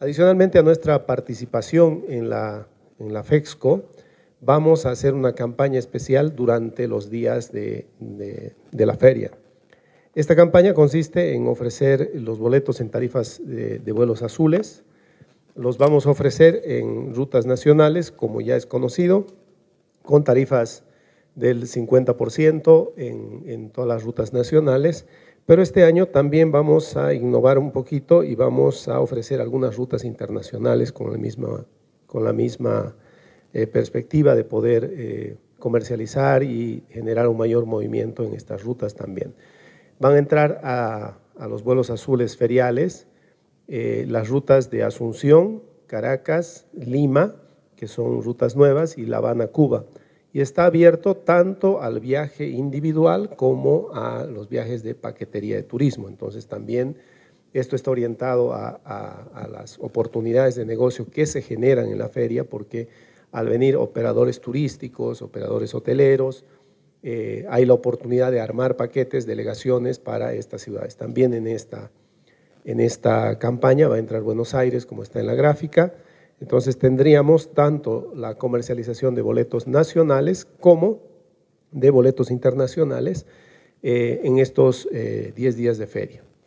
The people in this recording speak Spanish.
Adicionalmente a nuestra participación en la, en FEXCO, vamos a hacer una campaña especial durante los días de, la feria. Esta campaña consiste en ofrecer los boletos en tarifas de, vuelos azules. Los vamos a ofrecer en rutas nacionales, como ya es conocido, con tarifas del 50% en todas las rutas nacionales pero este año también vamos a innovar un poquito y vamos a ofrecer algunas rutas internacionales con la misma, con la misma eh, perspectiva de poder eh, comercializar y generar un mayor movimiento en estas rutas también. Van a entrar a, los vuelos azules feriales eh, las rutas de Asunción, Caracas, Lima, que son rutas nuevas, y La Habana, Cuba y está abierto tanto al viaje individual como a los viajes de paquetería de turismo. Entonces también esto está orientado a, las oportunidades de negocio que se generan en la feria porque al venir operadores turísticos, operadores hoteleros, eh, hay la oportunidad de armar paquetes, delegaciones para estas ciudades. También en esta, en esta campaña va a entrar Buenos Aires, como está en la gráfica, entonces tendríamos tanto la comercialización de boletos nacionales como de boletos internacionales eh, en estos 10 eh, días de feria.